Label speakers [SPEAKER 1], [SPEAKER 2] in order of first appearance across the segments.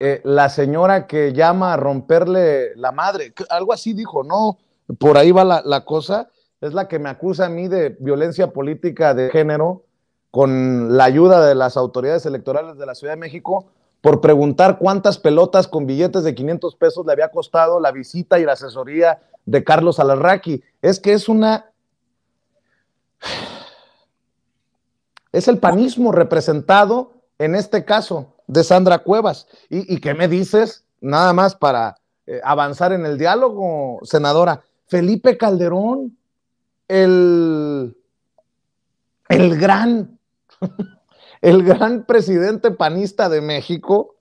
[SPEAKER 1] Eh, la señora que llama a romperle la madre, algo así dijo, ¿no? Por ahí va la, la cosa, es la que me acusa a mí de violencia política de género con la ayuda de las autoridades electorales de la Ciudad de México por preguntar cuántas pelotas con billetes de 500 pesos le había costado la visita y la asesoría de Carlos Alarraqui. Es que es una... Es el panismo representado en este caso de Sandra Cuevas. ¿Y, qué me dices? Nada más para eh, avanzar en el diálogo, senadora. Felipe Calderón, el, el gran, el gran presidente panista de México,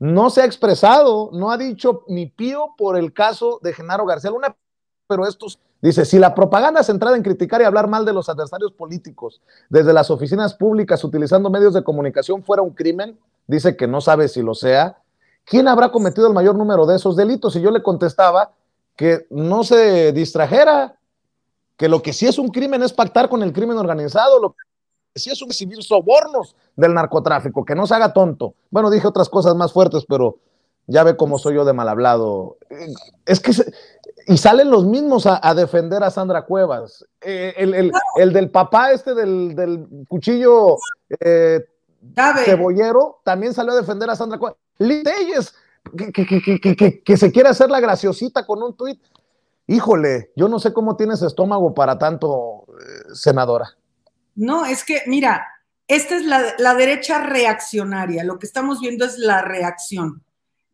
[SPEAKER 1] no se ha expresado, no ha dicho ni pío por el caso de Genaro García Luna, pero estos dice, si la propaganda centrada en criticar y hablar mal de los adversarios políticos desde las oficinas públicas utilizando medios de comunicación fuera un crimen, dice que no sabe si lo sea, ¿quién habrá cometido el mayor número de esos delitos? Y yo le contestaba que no se distrajera, que lo que sí es un crimen es pactar con el crimen organizado, lo que sí es un recibir sobornos del narcotráfico, que no se haga tonto. Bueno, dije otras cosas más fuertes, pero ya ve cómo soy yo de mal hablado. Es que, y salen los mismos a, defender a Sandra Cuevas. Eh, el, del papá este del, del cuchillo eh, Cebollero también salió a defender a Sandra Cuevas. Liz que, se quiere hacer la graciosita con un tuit. Híjole, yo no sé cómo tienes estómago para tanto, eh, senadora.
[SPEAKER 2] No, es que, mira, esta es la, derecha reaccionaria. Lo que estamos viendo es la reacción.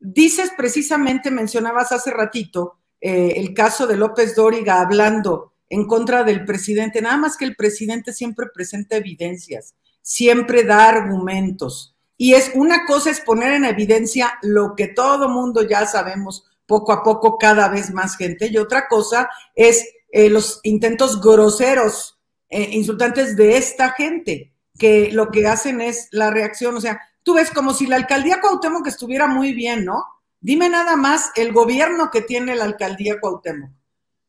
[SPEAKER 2] Dices precisamente, mencionabas hace ratito, eh, el caso de López Dóriga hablando en contra del presidente, nada más que el presidente siempre presenta evidencias siempre da argumentos. Y es una cosa es poner en evidencia lo que todo mundo ya sabemos poco a poco cada vez más gente y otra cosa es eh, los intentos groseros, eh, insultantes de esta gente, que lo que hacen es la reacción, o sea, tú ves como si la alcaldía Cuauhtémoc estuviera muy bien, ¿no? Dime nada más el gobierno que tiene la alcaldía Cuauhtémoc.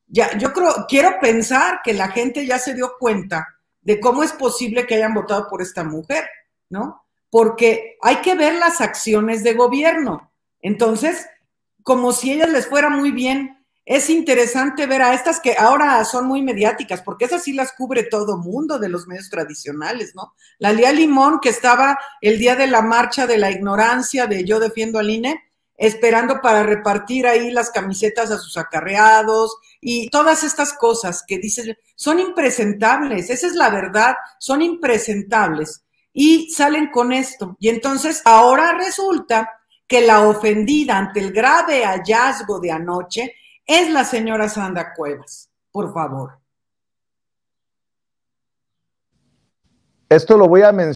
[SPEAKER 2] Ya, yo creo, quiero pensar que la gente ya se dio cuenta de cómo es posible que hayan votado por esta mujer, ¿no? Porque hay que ver las acciones de gobierno. Entonces, como si ellas les fuera muy bien, es interesante ver a estas que ahora son muy mediáticas, porque esas sí las cubre todo mundo de los medios tradicionales, ¿no? La Lía Limón, que estaba el día de la marcha de la ignorancia de Yo defiendo al INE, esperando para repartir ahí las camisetas a sus acarreados y todas estas cosas que dicen son impresentables, esa es la verdad, son impresentables. Y salen con esto. Y entonces ahora resulta que la ofendida ante el grave hallazgo de anoche es la señora Sandra Cuevas. Por favor. Esto lo voy a mencionar.